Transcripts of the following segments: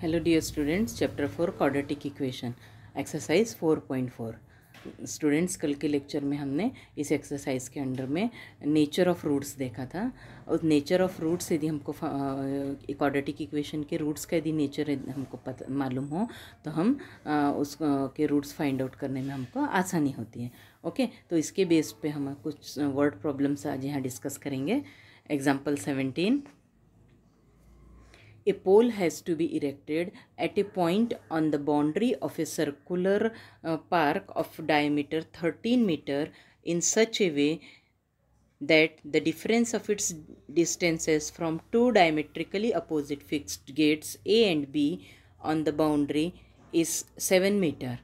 Hello dear students chapter four quadratic equation exercise four point four students कल के lecture में हमने इस एक्सरसाइज के अंडर में नेचर ऑफ रूट्स देखा था और नेचर ऑफ रूट्स यदि हमको क्वाड्रेटिक इक्वेशन के रूट्स का यदि नेचर हमको पता मालूम हो तो हम आ, उस आ, के रूट्स फाइंड आउट करने में हमको आसानी होती है ओके तो इसके बेस पे हम कुछ वर्ड प्रॉब्लम्स आज यहाँ डिस्कस करेंगे example seventeen A pole has to be erected at a point on the boundary of a circular uh, park of diameter 13 meter in such a way that the difference of its distances from two diametrically opposite fixed gates A and B on the boundary is 7 meter.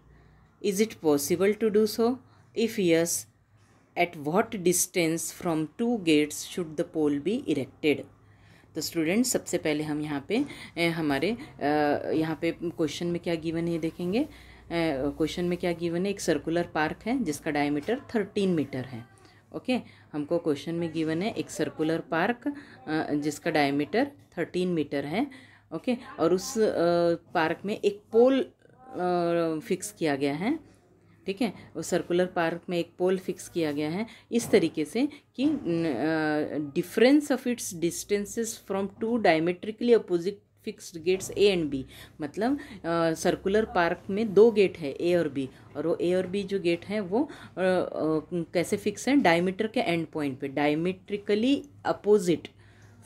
Is it possible to do so? If yes, at what distance from two gates should the pole be erected? तो students सबसे पहले हम यहाँ पे हमारे यहाँ पे question में क्या गिवन है देखेंगे क्वेश्चन में क्या गिवन है एक सर्कुलर पार्क है जिसका डायमीटर थर्टीन मीटर है ओके हमको क्वेश्चन में गिवन है एक सर्कुलर पार्क जिसका डायमीटर थर्टीन मीटर है ओके और उस पार्क में एक पोल फिक्स किया गया है ठीक है वो सर्कुलर पार्क में एक पोल फिक्स किया गया है इस तरीके से कि difference of its distances from two diametrically opposite fixed gates A and B मतलब सर्कुलर पार्क में दो गेट है ए और बी और वो ए और बी जो गेट हैं वो आ, आ, कैसे फिक्स हैं डायमीटर के एंड पॉइंट पे डायमेट्रिकली अपोजिट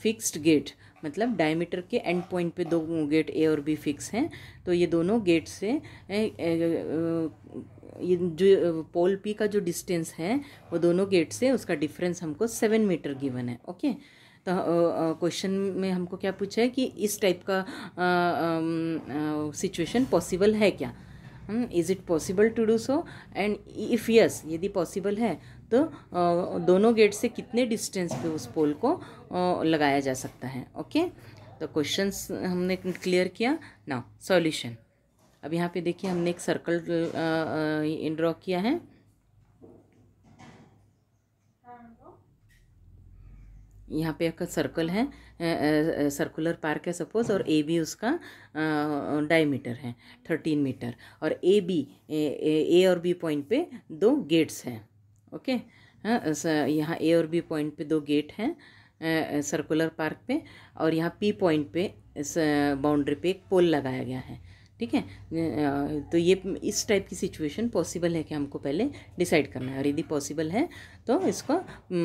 फिक्स्ड गेट मतलब डायमीटर के एंड पॉइंट पे दो गेट ए और बी फिक्स हैं तो ये दोनों गेट से ये जो पोल पी का जो डिस्टेंस है वो दोनों गेट से उसका डिफरेंस हमको सेवन मीटर गिवन है ओके तो क्वेश्चन में हमको क्या पूछा है कि इस टाइप का सिचुएशन पॉसिबल है क्या is it possible to do so and if yes यदि पॉसिबल है तो दोनों गेट से कितने डिस्टेंस पे उस पोल को लगाया जा सकता है ओके तो क्वेश्चंस हमने क्लियर किया ना सॉल्यूशन अब यहाँ पे देखिए हमने एक सर्कल ड्रॉ किया है यहाँ पे एक सर्कल है सर्कुलर पार्क है सपोज और ए बी उसका डायमीटर है थर्टीन मीटर और ए बी ए और बी पॉइंट पे दो गेट्स हैं ओके हाँ, यहाँ ए और बी पॉइंट पे दो गेट हैं सर्कुलर पार्क पे और यहाँ पी पॉइंट पे इस बाउंड्री पे एक पोल लगाया गया है ठीक है तो ये इस टाइप की सिचुएशन पॉसिबल है कि हमको पहले डिसाइड करना है और यदि पॉसिबल है तो इसको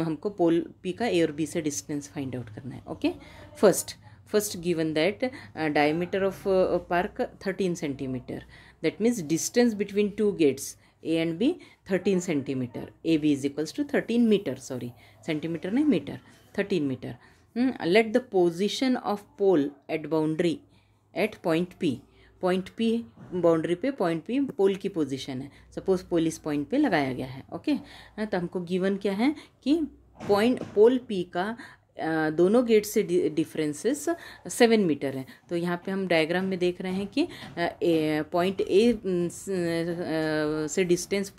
हमको पोल पी का ए और बी से डिस्टेंस फाइंड आउट करना है okay first first given that diameter of park thirteen centimetre that means distance between two gates A and B thirteen centimetre A B is equals to thirteen metre sorry centimetre नहीं metre 13 meter. Let hmm, let the position of pole at boundary at point P. Point P boundary पे point P pole की position है suppose पोल इस point पे लगाया गया है okay okay? तो हमको गिवन क्या है कि पॉइंट पोल पी का दोनों गेट से डिफरेंसेस सेवन मीटर हैं तो यहाँ पे हम डायग्राम में देख रहे हैं कि पॉइंट ए से डिस्टेंस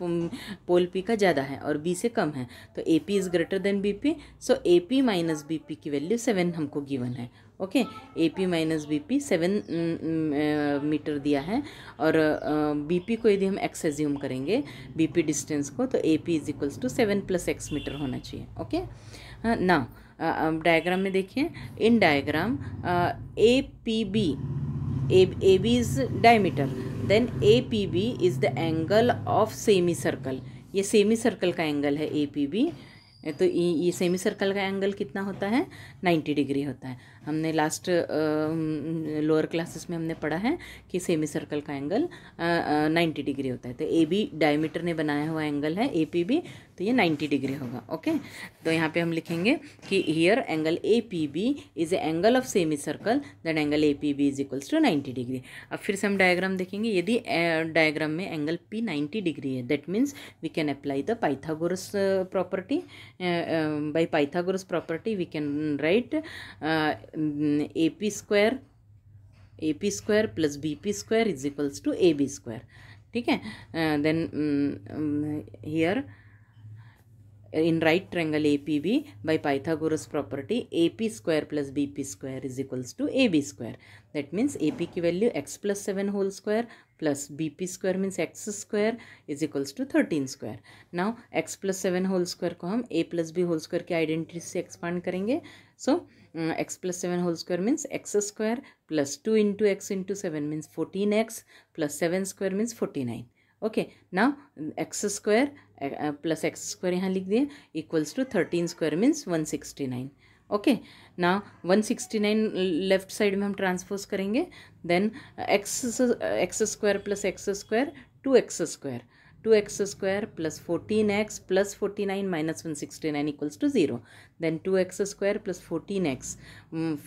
पोल पी का ज़्यादा है और बी से कम है तो A P is greater than B P so A P minus B P की वैल्यू सेवन हमको गिवन है okay A P minus B P seven metre दिया है और बी पी को यदि हम एक्स एज्यूम करेंगे बी पी डिस्टेंस को तो A P is equals to seven plus X metre होना चाहिए ओके ना हाँ, डायग्राम में देखिए in diagram A P B A B is diameter then A P B is the angle of semicircle ये semicircle का angle है A P B तो ये सेमी सर्कल का एंगल कितना होता है नाइन्टी डिग्री होता है हमने लास्ट लोअर क्लासेस में हमने पढ़ा है कि सेमी सर्कल का एंगल नाइन्टी डिग्री होता है तो ए बी डायमीटर ने बनाया हुआ एंगल है ए पी बी तो ये 90 डिग्री होगा ओके तो यहाँ पे हम लिखेंगे कि here angle A P B is a angle of semicircle that angle A P B is equals to ninety degree अब फिर से हम डायग्राम देखेंगे यदि डायग्राम में एंगल पी नाइन्टी डिग्री है that means we can apply the Pythagoras property by Pythagoras property we can write A P square A P square plus B P square is equals to A B square ठीक है then here in right triangle APB by Pythagoras property AP square plus BP square is equals to AB square. That means AP ki value x plus 7 whole square plus BP square means x square is equals to 13 square. Now x plus 7 whole square ko hum A plus B whole square ki identity se expand karenge. So um, x plus 7 whole square means x square plus 2 into x into 7 means 14x plus 7 square means 49. Okay, now x square plus x square यहाँ लिख दिए equals to thirteen square means one sixty nine okay ना one sixty nine left side में हम transpose करेंगे then X X square plus x square two X square two X square plus fourteen X plus forty nine minus one sixty nine equals to zero then two X square plus fourteen X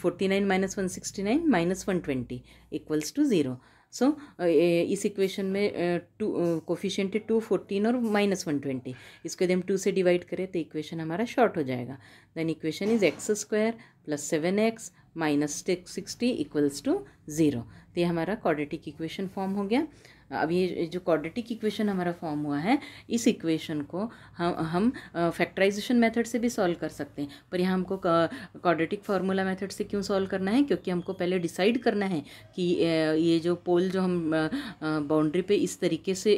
forty nine minus one sixty nine minus one twenty equals to zero so so, uh, इस equation में two coefficient है two fourteen और minus one twenty इसको यदि हम to से divide करें तो इक्वेशन हमारा शॉर्ट हो जाएगा then equation is X square plus seven X minus sixty equals to zero तो ये हमारा क्वाड्रेटिक इक्वेशन फॉर्म हो गया अब ये जो क्वाड्रेटिक इक्वेशन हमारा फॉर्म हुआ है इस इक्वेशन को हम हम फैक्टराइजेशन मेथड से भी सॉल्व कर सकते हैं पर यहाँ हमको क्वाड्रेटिक फार्मूला मेथड से क्यों सॉल्व करना है क्योंकि हमको पहले डिसाइड करना है कि ये जो पोल जो हम बाउंड्री पे इस तरीके से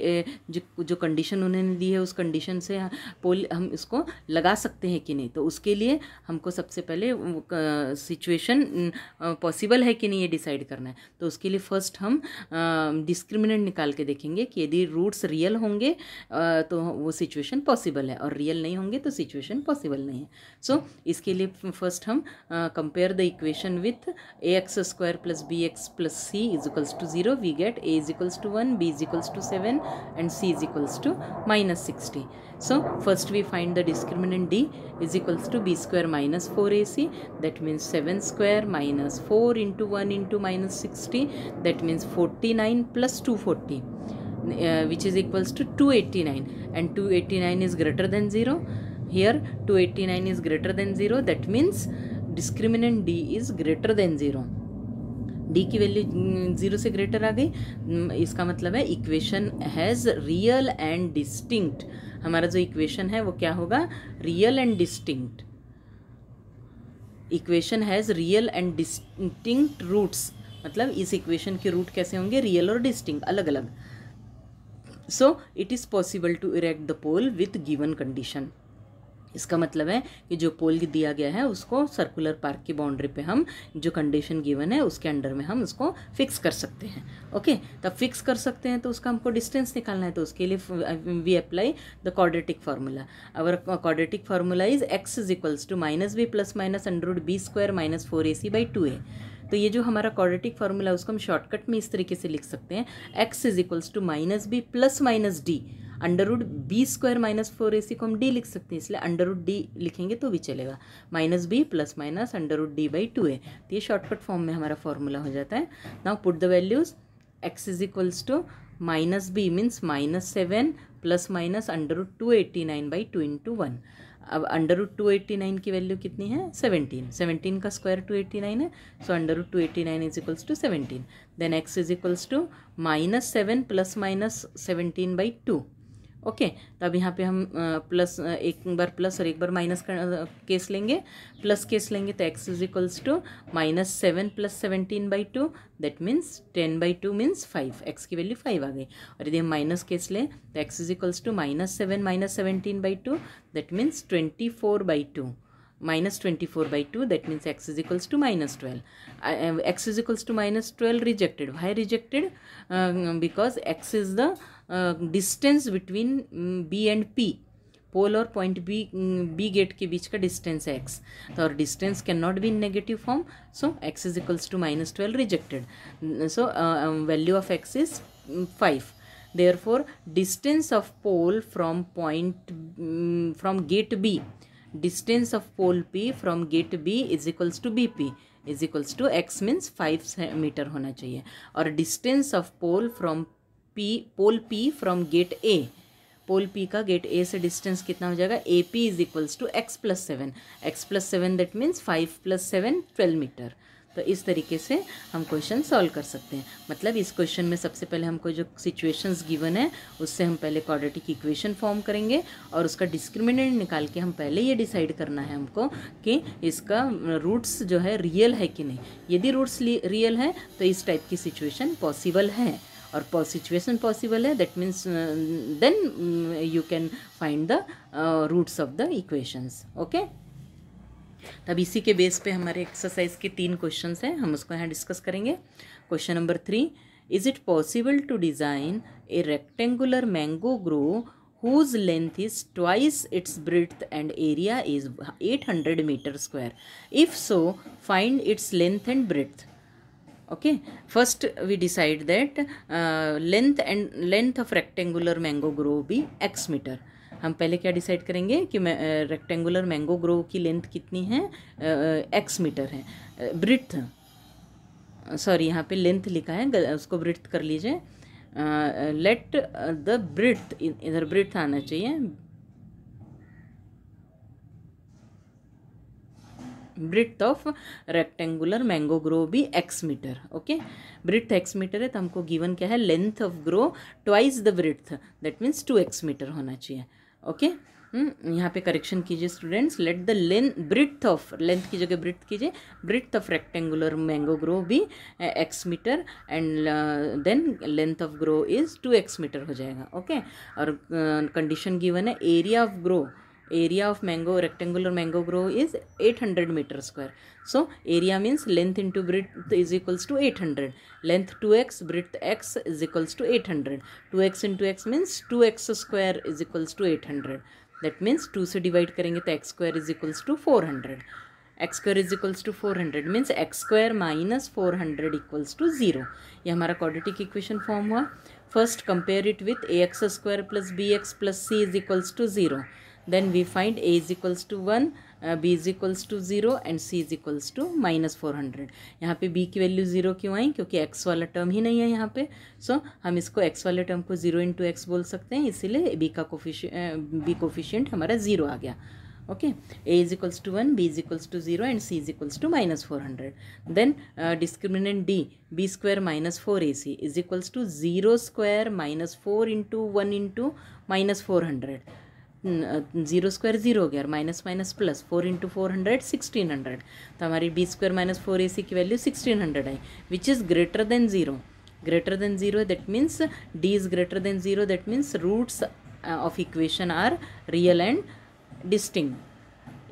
जो जो कंडीशन उन्होंने दी है उस कंडीशन से पोल हम इसको लगा सकते हैं कि नहीं तो उसके लिए हमको सबसे पहले सिचुएशन पॉसिबल है कि नहीं ये डिसाइड करना है तो उसके लिए फर्स्ट हम डिस्क्रिमिनेंट निकाल निकाल के देखेंगे कि यदि रूट्स रियल होंगे तो वो सिचुएशन पॉसिबल है और रियल नहीं होंगे तो सिचुएशन पॉसिबल नहीं है सो so, इसके लिए फर्स्ट हम compare the equation with A x square plus B x plus C is equals to zero we get A is equals to one B is equals to seven and C is equals to minus sixty So first we find the discriminant D is equals to B square minus 4AC that means 7 square minus 4 into 1 into minus 60 that means 49 plus 240. Uh, which is equals to 289 and 289 is greater than 0 here 289 is greater than 0 that means discriminant d is greater than 0 D की value zero mm, से greater आ गई mm, इसका मतलब है equation has real and distinct हमारा जो equation है वो क्या होगा real and distinct equation has real and distinct roots मतलब इस इक्वेशन के रूट कैसे होंगे रियल और डिस्टिंक्ट अलग अलग so it is possible to erect the pole with given condition इसका मतलब है कि जो पोल दिया गया है उसको सर्कुलर पार्क की बाउंड्री पे हम जो कंडीशन गिवन है उसके अंडर में हम उसको फिक्स कर सकते हैं ओके तब फिक्स कर सकते हैं तो उसका हमको डिस्टेंस निकालना है तो उसके लिए we apply the quadratic formula our quadratic formula is X is equals to minus B plus minus under root B square minus four A C by two ए तो ये जो हमारा कॉर्डेटिक फार्मूला है उसको हम शॉर्टकट में इस तरीके से लिख सकते हैं X is equals to minus B plus minus D under root B square minus four A C को हम डी लिख सकते हैं इसलिए अंडर रूट डी लिखेंगे तो भी चलेगा minus B plus minus under root D by two ए तो ये शॉर्टकट फॉर्म में हमारा फॉर्मूला हो जाता है now put the values X is equals to minus B means minus seven plus minus under root two eighty nine by two into one अब under root two eighty nine की value कितनी है seventeen seventeen का square two eighty nine है so under root two eighty nine is equals to seventeen then X is equals to minus seven plus minus seventeen by two okay तो अब यहाँ पे हम प्लस एक बार प्लस और एक बार माइनस केस लेंगे प्लस केस लेंगे तो x is equals to minus seven plus seventeen by two that means ten by two means five X की वैल्यू फाइव आ गई और यदि हम माइनस केस लें तो x is equals to minus seven minus seventeen by two that means twenty four by two minus twenty four by two that means X is equals to minus twelve X is equals to minus twelve rejected why rejected because X is the distance between B and P pole और point B B gate के बीच का distance है x तो और distance can not be in negative form so x is equals to minus twelve rejected so value of x is five therefore distance of pole from point from gate B of pole P from gate B is equals to B P is equals to x means five metre होना चाहिए और distance of pole from P pole P from gate A pole P का gate ए से distance कितना हो जाएगा A P is equals to x plus seven x plus seven that means five plus seven twelve metre तो इस तरीके से हम क्वेश्चन सॉल्व कर सकते हैं मतलब इस क्वेश्चन में सबसे पहले हमको जो सिचुएशंस गिवन है उससे हम पहले क्वाड्रेटिक इक्वेशन फॉर्म करेंगे और उसका डिस्क्रिमिनेंट निकाल के हम पहले ये डिसाइड करना है हमको कि इसका रूट्स जो है रियल है कि नहीं यदि रूट्स रियल है तो इस टाइप की सिचुएशन पॉसिबल है और सिचुएशन पॉसिबल है that means then you can find the roots of the equations okay तब इसी के बेस पे हमारे एक्सरसाइज के तीन क्वेश्चन हैं हम उसको यहाँ डिस्कस करेंगे question number three is it possible to design a rectangular mango grove whose length is twice its breadth and area is eight hundred metre square if so find its length and breadth okay first we decide that uh, length and length of rectangular mango grove be x meter हम पहले क्या decide करेंगे कि rectangular mango grove की length कितनी है x uh, metre है breadth uh, sorry uh, यहाँ पे लेंथ लिखा है उसको ब्रिथ कर लीजिए लेट द ब्रिथ इधर ब्रिथ आना चाहिए breadth of rectangular mango grove भी x metre okay breadth x metre है तो हमको गिवन क्या है length of grove twice the breadth that means two x metre होना चाहिए ओके okay? हम्म, यहाँ पे करेक्शन कीजिए students let the length breadth of length की जगह ब्रिथ कीजिए breadth of rectangular mango grove भी x eh, metre and then length of grove is two x metre हो जाएगा ओके okay? और कंडीशन uh, गिवन है area of grove area of mango rectangular mango grove is 800 meter square so area means length into breadth is equals to 800 length 2x breadth x is equals to 800 2x into x means 2x square is equals to 800 that means 2 से divide करेंगे तो x square is equals to 400 x square is equals to four hundred means x square minus four hundred equals to zero ये हमारा quadratic equation form हुआ first compare it with A x square plus B x plus C is equals to zero then we find a is equals to 1 uh, b is equals to 0 and c is equals to minus 400 यहाँ पे b की value zero क्यों आई क्योंकि x वाला term ही नहीं है यहाँ पे सो so, हम इसको x वाले टर्म को ज़ीरो इंटू एक्स बोल सकते हैं इसीलिए b का कोफिश बी कोफिशियंट हमारा ज़ीरो आ गया okay a is equals to one B is equals to zero and C is equals to minus four hundred then discriminant D b square minus four A c is equals to zero square minus four into one into minus four hundred zero square zero हो गया और minus minus plus four into four hundred sixteen hundred तो हमारी B square minus four ए सी की value sixteen hundred आई which is greater than zero greater than zero that means D is greater than zero that means roots of equation are real and distinct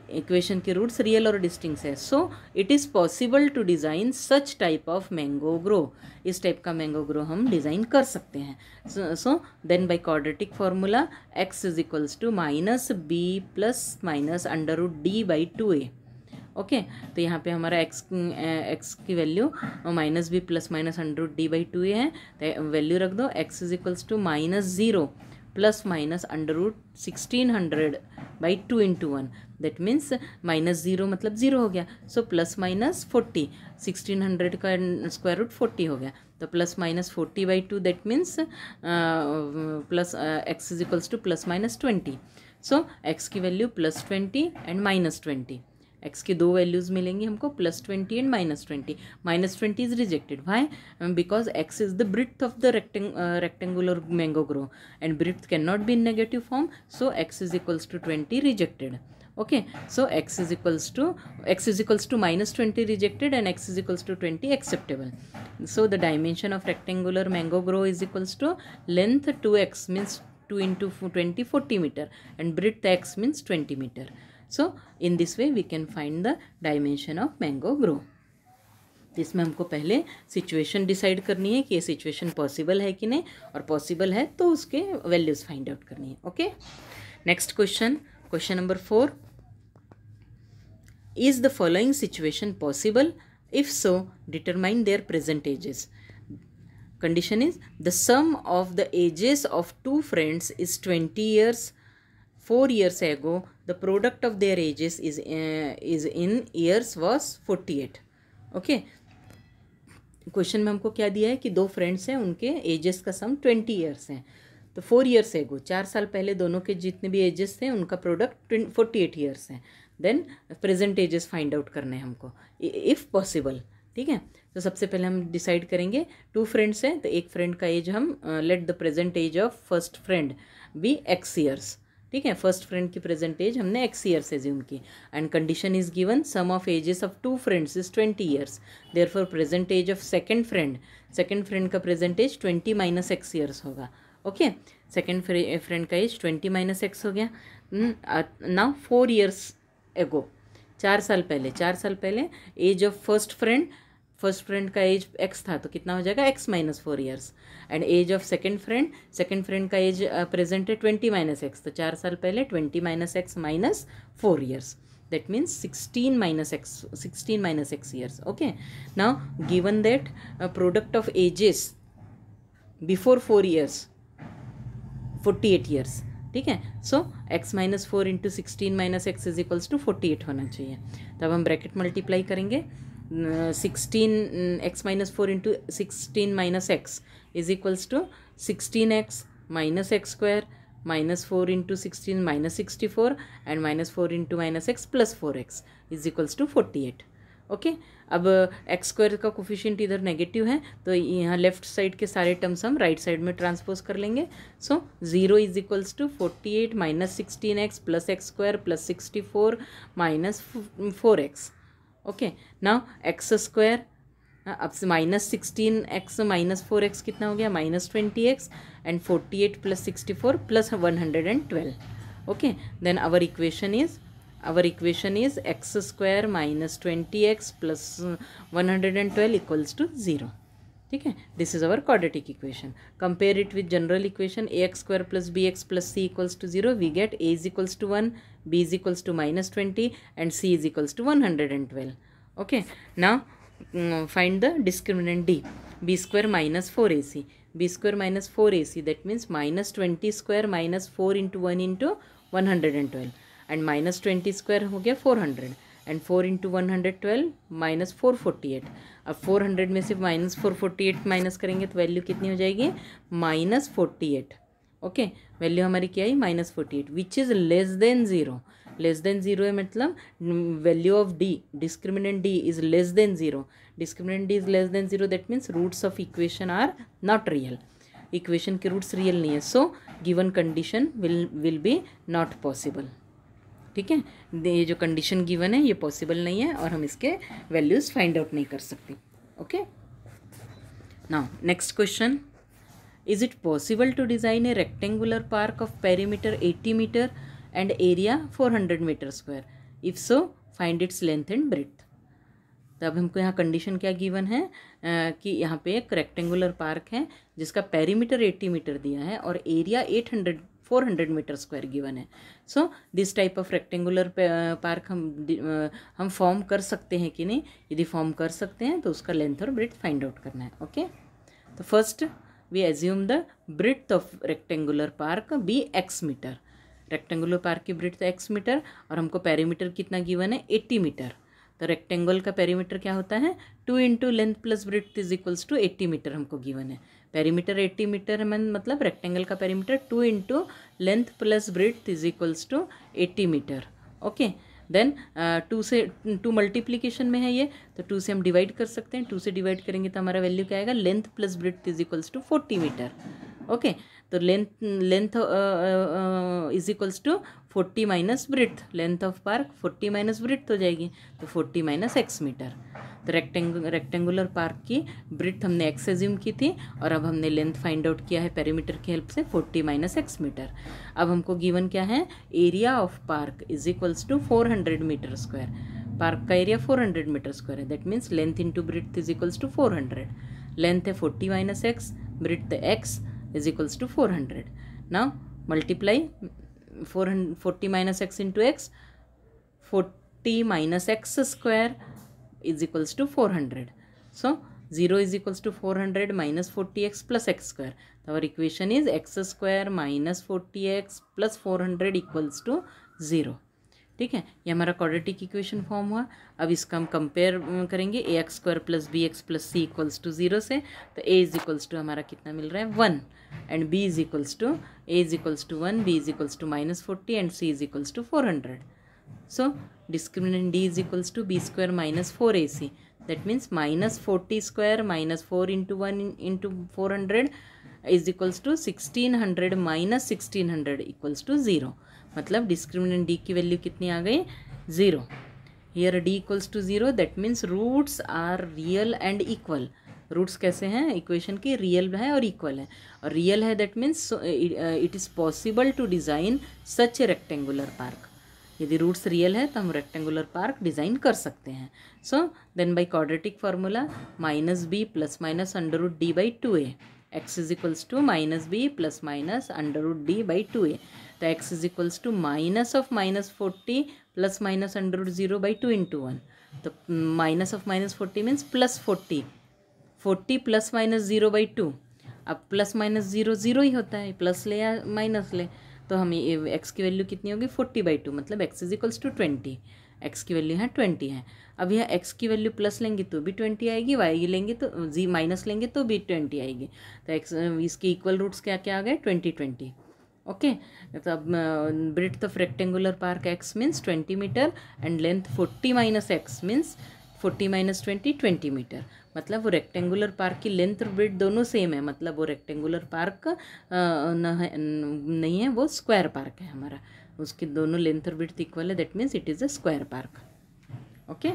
equation ki roots real or distinct hai so it is possible to design such type of mango grow is type ka mango grow hum design kar sakte hain so, so then by quadratic formula x is equals to minus b plus minus under root d by 2a okay okay, तो यहाँ पे हमारा x x की value minus B plus minus hundred D by two a है तो value रख दो x is equals to minus zero plus minus under root sixteen hundred by two into one that means minus zero मतलब zero हो गया so plus minus forty sixteen hundred का square root forty हो गया तो plus minus forty by two that means plus x is equals to plus minus twenty so x की value plus twenty and minus twenty x की दो values मिलेंगी हमको plus twenty and minus twenty minus twenty is rejected why because x is the breadth of the rectangle rectangular mango grove and breadth can not be in negative form so x is equals to twenty rejected okay so x is equals to x is equals to minus 20 rejected and x is equals to 20 acceptable so the dimension of rectangular mango grow is equals to length 2x means 2 into 20 40 meter and breadth x means 20 meter so in this way we can find the dimension of mango grow इसमें हमको पहले situation decide करनी है कि ये situation possible है कि नहीं और पॉसिबल है तो उसके वैल्यूज़ फाइंड आउट करनी है okay next question question number four Is the following situation possible? If so, determine their present ages. Condition is the sum of the ages of two friends is 20 years. 4 years ago, the product of their ages is, uh, is in years was 48. Okay. Question में हमको क्या दिया है कि दो friends हैं उनके edges का सम ट्वेंटी ईयर्स हैं तो फोर ईयर्स एगो चार साल पहले दोनों के जितने भी एजेस थे उनका प्रोडक्ट फोर्टी एट ईयर्स हैं then present ages find out करने हैं हमको इफ़ पॉसिबल ठीक है तो सबसे पहले हम डिसाइड करेंगे टू फ्रेंड्स हैं तो एक फ्रेंड का एज हम let the present age of first friend be x years ठीक है फर्स्ट फ्रेंड की प्रेजेंट एज हमने एक्स ईयर्स एज्यूम की and condition is given sum of ages of two friends is twenty years therefore present age of second friend second friend का present age twenty minus x years होगा okay second friend का age twenty minus x हो गया now four years ago चार साल पहले चार साल पहले age of first friend first friend का एज एक्स था तो कितना हो जाएगा x minus four years and age of second friend second friend का एज प्रेजेंट uh, है ट्वेंटी माइनस एक्स तो चार साल पहले twenty minus x minus four years that means sixteen minus x sixteen minus x years okay now given that product of ages before four years forty eight years ठीक है so x minus four into sixteen minus x is equals to forty eight होना चाहिए तब हम bracket multiply करेंगे sixteen x minus four into sixteen minus x is equals to sixteen x minus x square minus four into sixteen minus sixty four and minus four into minus x plus four x is equals to forty eight okay अब x uh, square का coefficient इधर negative है तो यहाँ left side के सारे terms हम right side में ट्रांसपोज कर लेंगे so zero is equals to forty eight minus sixteen x plus x square plus sixty four minus four x okay now x square अब से minus sixteen x minus four x कितना हो गया minus twenty x and forty eight plus sixty four plus one hundred and twelve okay then our equation is our equation is x square minus 20x plus uh, 112 equals to 0. Okay? This is our quadratic equation. Compare it with general equation ax square plus bx plus c equals to 0. We get a is equals to 1, b is equals to minus 20 and c is equals to 112. Okay. Now, mm, find the discriminant d. b square minus 4ac. b square minus 4ac that means minus 20 square minus 4 into 1 into 112. And minus twenty square हो गया four hundred and four into one hundred twelve minus four forty eight अब four hundred में से minus four forty eight minus करेंगे तो value कितनी हो जाएगी minus forty eight okay value हमारी क्या आई minus forty eight which is less than zero less than zero है मतलब value of D discriminant D is less than zero discriminant D is less than zero that means roots of equation are not real equation के roots real नहीं है so given condition will will be not possible ठीक है ये जो condition given है ये possible नहीं है और हम इसके वैल्यूज़ फाइंड आउट नहीं कर सकते okay now next question is it possible to design a rectangular park of perimeter 80 metre and area 400 metre square if so find its length and breadth तो अब हमको यहाँ कंडीशन क्या गिवन है आ, कि यहाँ पे एक रेक्टेंगुलर पार्क है जिसका पेरीमीटर 80 मीटर दिया है और एरिया 800 400 मीटर स्क्वायर गिवन है so this type of rectangular park हम uh, हम फॉर्म कर सकते हैं कि नहीं यदि फॉर्म कर सकते हैं तो उसका लेंथ और ब्रिथ फाइंड आउट करना है ओके तो first we assume the breadth of rectangular park be x metre rectangular park की ब्रिथ एक्स मीटर और हमको पैरीमीटर कितना गिवन है एट्टी मीटर तो रेक्टेंगल का पेरीमीटर क्या होता है two into length plus breadth is equals to eighty metre हमको गिवन है पेरीमीटर एट्टी मीटर मैं मतलब रेक्टेंगल का perimeter two into length plus breadth is equals to eighty metre okay then to से टू मल्टीप्लीकेशन में है ये तो टू से हम डिवाइड कर सकते हैं टू से डिवाइड करेंगे तो हमारा वैल्यू क्या आएगा length plus breadth is equals to forty metre okay okay. तो length length is equals to forty minus breadth length of park forty minus breadth हो जाएगी तो फोर्टी माइनस एक्स मीटर तो रेक्टेंग रेक्टेंगुलर पार्क की breadth हमने x assume की थी और अब हमने लेंथ फाइंड आउट किया है पेरीमीटर की हेल्प से फोर्टी माइनस एक्स मीटर अब हमको गिवन क्या है area of park is equals to four hundred metre square park का area four hundred metre square है that means length into breadth is equals to four hundred length है forty minus x breadth x is equals to 400. Now multiply 40 minus x into x 40 minus x square is equals to 400. So 0 is equals to 400 minus 40x plus x square. Our equation is x square minus 40x plus 400 equals to 0. ठीक है ये हमारा quadratic equation form हुआ अब इसका हम compare करेंगे a x square plus B x plus c equals to zero से तो ए इज इक्वल्स टू हमारा कितना मिल रहा है one and b is equals to a is equals to one B is equals to minus forty and C is equals to four hundred so discriminant d is equals to b square minus four A c that means minus forty square minus four into one into four hundred is equals to sixteen hundred minus sixteen hundred equals to zero मतलब discriminant d की value कितनी आ गई zero here d equals to zero that means roots are real and equal roots कैसे हैं equation के real है और equal है और रियल है that means it is possible to design such a rectangular park यदि रूट्स रियल है तो हम रेक्टेंगुलर पार्क डिज़ाइन कर सकते हैं so then by quadratic formula minus B plus minus under root D by two a x is equals to minus B plus minus under root D by two ए तो x is equals to minus of minus forty plus minus under root zero by two into one तो minus of minus forty means plus forty forty plus minus zero by two अब plus minus zero zero ही होता है plus ले या minus ले तो हमें एक्स की वैल्यू कितनी होगी फोर्टी बाई टू मतलब x is equals to twenty x की वैल्यू यहाँ ट्वेंटी है अब यहाँ एक्स की वैल्यू प्लस लेंगे तो भी ट्वेंटी आएगी वाई लेंगे तो जी माइनस लेंगे तो भी ट्वेंटी आएगी तो एक्स इसके इक्वल रूट्स क्या क्या आ गए twenty twenty okay the uh, breadth of rectangular park x means 20 meter and length 40 minus x means minus twenty twenty meter मतलब वो रेक्टेंगुलर पार्क की लेंथ और ब्रिड दोनों सेम है मतलब वो रेक्टेंगुलर पार्क uh, नहीं है वो स्क्वायर पार्क है हमारा उसकी दोनों लेंथ और ब्रिथ इक्वल है that means it is a square park okay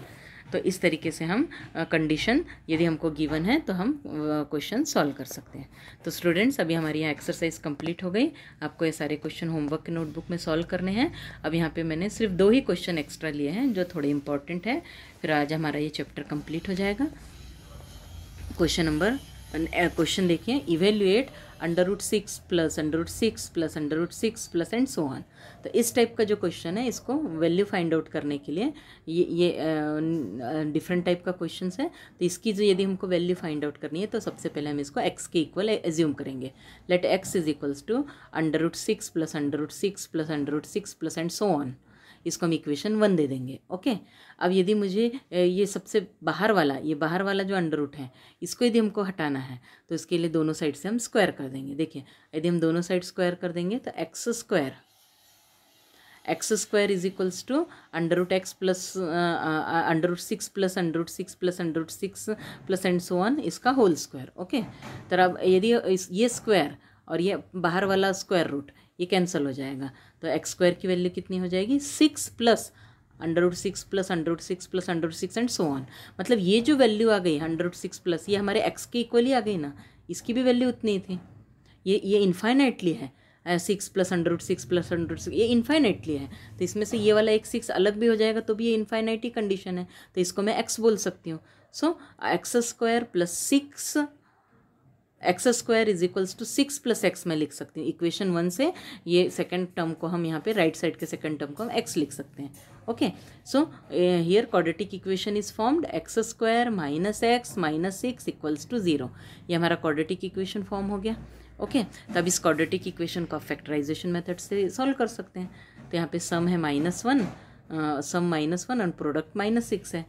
तो इस तरीके से हम कंडीशन यदि हमको गिवन है तो हम क्वेश्चन सॉल्व कर सकते हैं तो स्टूडेंट्स अभी हमारी यहाँ एक्सरसाइज कंप्लीट हो गई आपको ये सारे क्वेश्चन होमवर्क के नोटबुक में सॉल्व करने हैं अब यहाँ पे मैंने सिर्फ दो ही क्वेश्चन एक्स्ट्रा लिए हैं जो थोड़े इंपॉर्टेंट है फिर आज हमारा ये चैप्टर कम्प्लीट हो जाएगा क्वेश्चन नंबर क्वेश्चन देखिए evaluate under root six plus under root six plus under root six plus and so on तो इस टाइप का जो क्वेश्चन है इसको वैल्यू फाइंड आउट करने के लिए ये ये डिफरेंट टाइप का क्वेश्चन है तो इसकी जो यदि हमको वैल्यू फाइंड आउट करनी है तो सबसे पहले हम इसको एक्स के इक्वल एज्यूम करेंगे let x is equals to under root six plus under root six plus under root six plus and so on इसको हम इक्वेशन वन दे देंगे ओके अब यदि मुझे ये सबसे बाहर वाला ये बाहर वाला जो अंडर रूट है इसको यदि हमको हटाना है तो इसके लिए दोनों साइड से हम स्क्वायर कर देंगे देखिए यदि हम दोनों साइड स्क्वायर कर देंगे तो x square x square is equals to under root x plus under root six plus under root six plus under root six plus and so on इसका होल स्क्वायर ओके तो अब यदि ये square और ये बाहर वाला स्क्वायर रूट ये कैंसिल हो जाएगा तो एक्स स्क्वायर की वैल्यू कितनी हो जाएगी six plus under root six plus under root six plus under root six and so on मतलब ये जो वैल्यू आ गई अंडर उड सिक्स प्लस ये हमारे एक्स के इक्वली आ गई ना इसकी भी वैल्यू उतनी थी ये ये इन्फाइनाइटली है six plus under root six plus under six ये इन्फाइनाइटली है तो इसमें से ये वाला एक सिक्स अलग भी हो जाएगा तो भी ये इन्फाइनाइट ही कंडीशन है तो इसको मैं एक्स बोल सकती हूँ so x square plus six x square is equals to six plus x में लिख सकती हूँ इक्वेशन वन से ये सेकंड टर्म को हम यहाँ पे राइट साइड के सेकेंड टर्म को हम एक्स लिख सकते हैं okay so here quadratic equation is formed x square minus x minus six equals to zero ये हमारा क्वाड्रेटिक इक्वेशन फॉर्म हो गया ओके okay, तब इस क्वाड्रेटिक इक्वेशन को फैक्टराइजेशन मेथड से सॉल्व कर सकते हैं तो यहाँ पे सम है minus one sum minus one और प्रोडक्ट माइनस सिक्स है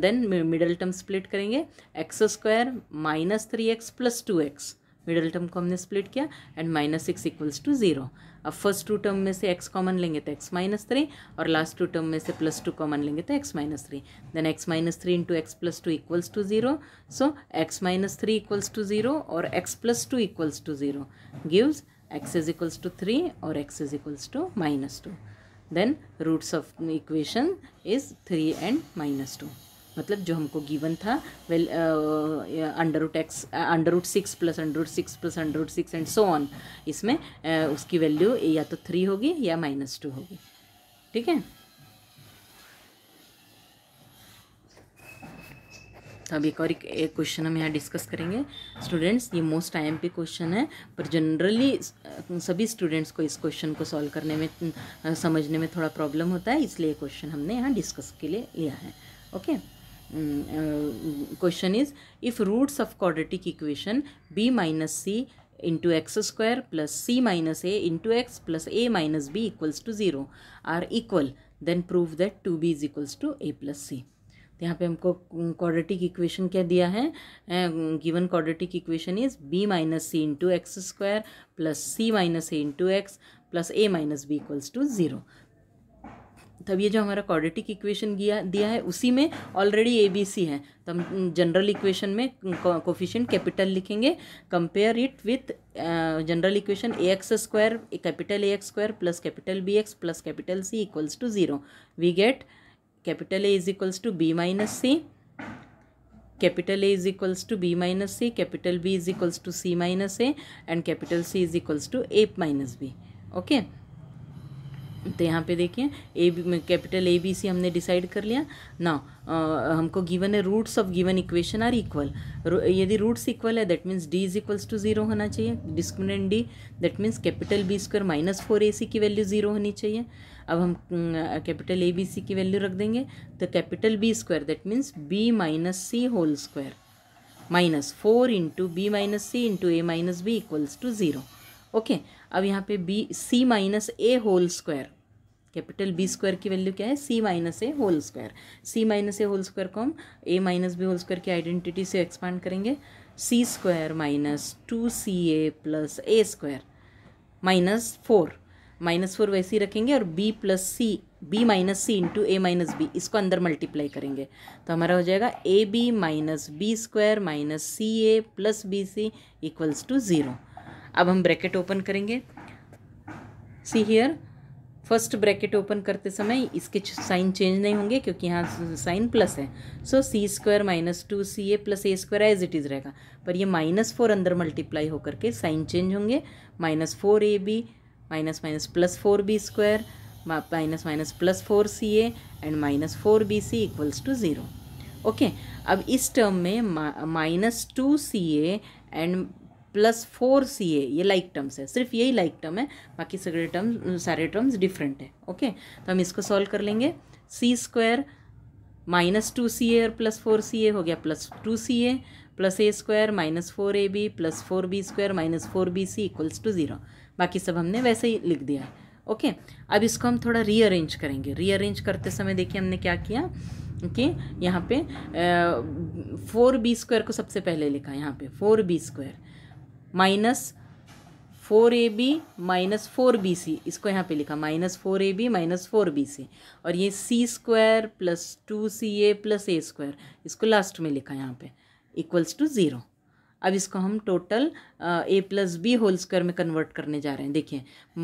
देन मिडल टर्म स्प्लिट करेंगे x square minus three x plus two x middle term को हमने स्प्लिट किया and minus six equals to zero अब फर्स्ट टू टर्म में से x common लेंगे तो एक्स माइनस थ्री और लास्ट टू टर्म में से प्लस टू कॉमन लेंगे तो x minus three then x minus three into x plus two equals to zero so x minus three equals to zero और x plus two equals to zero gives x is equals to three और x is equals to minus two then roots of equation is three and minus two मतलब जो हमको given था well under root x under root six plus under root six plus under root six and so on इसमें uh, उसकी value या तो three होगी या माइनस टू होगी ठीक है तो अब एक और एक, एक क्वेश्चन हम यहाँ डिस्कस करेंगे स्टूडेंट्स ये most I M P question है पर जनरली सभी स्टूडेंट्स को इस क्वेश्चन को सॉल्व करने में समझने में थोड़ा प्रॉब्लम होता है इसलिए क्वेश्चन हमने यहाँ डिस्कस के लिए लिया है okay question is if roots of quadratic equation b minus c into x square plus c minus a into x plus a minus b equals to zero are equal then prove that two B is equals to a plus c तो यहाँ पे हमको quadratic equation क्या दिया है given quadratic equation is b minus c into x square plus c minus a into x plus a minus b equals to zero तब ये जो हमारा क्वाड्रेटिक इक्वेशन दिया दिया है उसी में ऑलरेडी ए बी सी है तो हम जनरल इक्वेशन में कोफिशियंट कैपिटल लिखेंगे compare it with general equation a x square capital A x square plus capital B x plus capital C equals to zero we get capital A is equals to B minus C, capital A is equals to B minus C, capital B is equals to C minus A and capital C is equals to A minus B. Okay. तो यहाँ पे देखिए a b capital A B C हमने decide कर लिया ना हमको given है roots of given equation are equal यदि रूट्स इक्वल है that means d is equals to zero होना चाहिए discriminant d that means capital B square minus four ए सी की वैल्यू जीरो होनी चाहिए अब हम कैपिटल ए बी सी की वैल्यू रख देंगे तो capital B square that means b minus c whole square minus four into b minus c into a minus b equals to zero okay अब यहाँ पे b c minus a whole square capital B square की value क्या है c minus a whole square c minus a whole square को हम a minus B whole square की identity से एक्सपांड करेंगे c square minus two c a plus a square minus four minus four वैसे ही रखेंगे और b plus c b minus c into a minus b इसको अंदर मल्टीप्लाई करेंगे तो हमारा हो जाएगा a b minus b square minus c a plus b c equals to zero अब हम ब्रैकेट ओपन करेंगे see here first bracket open करते समय इसके साइन चेंज नहीं होंगे क्योंकि यहाँ साइन प्लस है so c square minus two c a plus a square as it is रहेगा पर ये माइनस फोर अंदर मल्टीप्लाई होकर के साइन चेंज होंगे minus four a b minus minus plus four b square minus minus plus four c a and minus four b c equals to zero okay अब इस term में minus two c a and plus four c a ये like terms है सिर्फ यही like term है बाकी सगड़े टर्म सारे टर्म्स डिफरेंट है ओके तो हम इसको सॉल्व कर लेंगे c square minus two c a और प्लस फोर सी ए हो गया plus two c a plus a square minus four a B plus four b square minus four b c equals to zero बाकी सब हमने वैसे ही लिख दिया है ओके अब इसको हम थोड़ा रीअरेंज करेंगे रीअरेंज करते समय देखिए हमने क्या किया ओके okay, यहाँ पे फोर बी स्क्वायर को सबसे पहले लिखा यहाँ पे four b square minus four a b minus four b c इसको यहाँ पे लिखा minus four a b minus four b c और ये c square plus two c a plus a square इसको लास्ट में लिखा यहाँ पे इक्वल्स टू ज़ीरो अब इसको हम total a plus b whole square में कन्वर्ट करने जा रहे हैं देखिए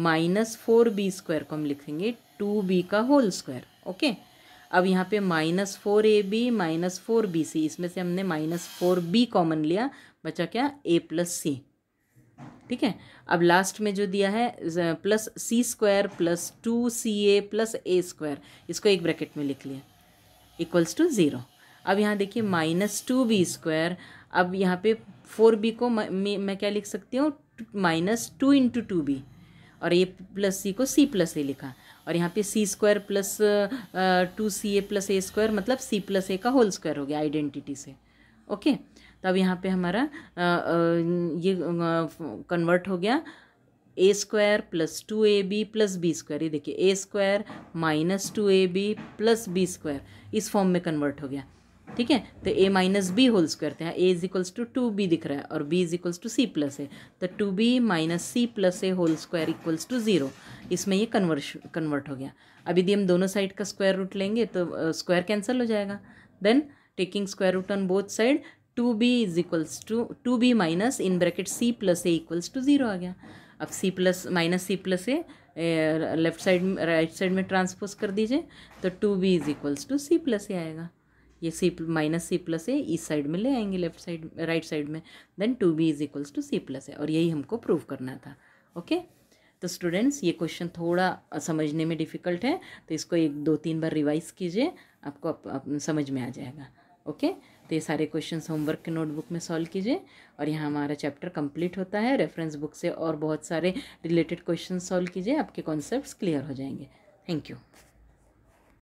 माइनस फोर बी स्क्वायर को हम लिखेंगे टू बी का होल स्क्वायर ओके अब यहाँ पे minus four a b minus four b c इसमें से हमने माइनस फोर बी कॉमन लिया बचा क्या ए प्लस सी ठीक है अब लास्ट में जो दिया है plus c square plus two c a plus a square इसको एक ब्रैकेट में लिख लिया इक्वल्स टू ज़ीरो अब यहाँ देखिए माइनस टू बी स्क्वायर अब यहाँ पे फोर बी को मैं, क्या लिख सकती हूँ minus two into two b और ए प्लस सी को सी प्लस ए लिखा और यहाँ पे c square plus two c a plus a square मतलब सी प्लस ए का होल स्क्वायर हो गया आइडेंटिटी से ओके okay? तब यहाँ पे हमारा ये कन्वर्ट हो गया A square plus two A B plus B square ये देखिए A square minus two A B plus B square इस फॉर्म में कन्वर्ट हो गया ठीक है तो A minus B whole square हैं A is equals to two B दिख रहा है और B is equals to C plus A तो two B minus C plus A whole square equals to zero इसमें ये कन्वर्श कन्वर्ट हो गया अब यदि हम दोनों साइड का स्क्वायर रूट लेंगे तो स्क्वायर uh, कैंसिल हो जाएगा then taking square root on both side two B is equals to two B minus in bracket C plus A equals to zero आ गया अब C plus minus C plus A left side right side में transpose कर दीजिए तो two B is equals to C plus A आएगा ये सी minus C plus ए इस साइड में ले आएंगे लेफ्ट साइड राइट साइड में then two B is equals to C plus A और यही हमको प्रूव करना था ओके तो स्टूडेंट्स ये क्वेश्चन थोड़ा समझने में डिफ़िकल्ट है तो इसको एक दो तीन बार रिवाइज कीजिए आपको अप, अप, समझ में आ जाएगा ओके okay? तो ये सारे क्वेश्चन होमवर्क के नोटबुक में सॉल्व कीजिए और यहाँ हमारा चैप्टर कंप्लीट होता है रेफरेंस बुक से और बहुत सारे रिलेटेड क्वेश्चन सॉल्व कीजिए आपके कॉन्सेप्ट क्लियर हो जाएंगे थैंक यू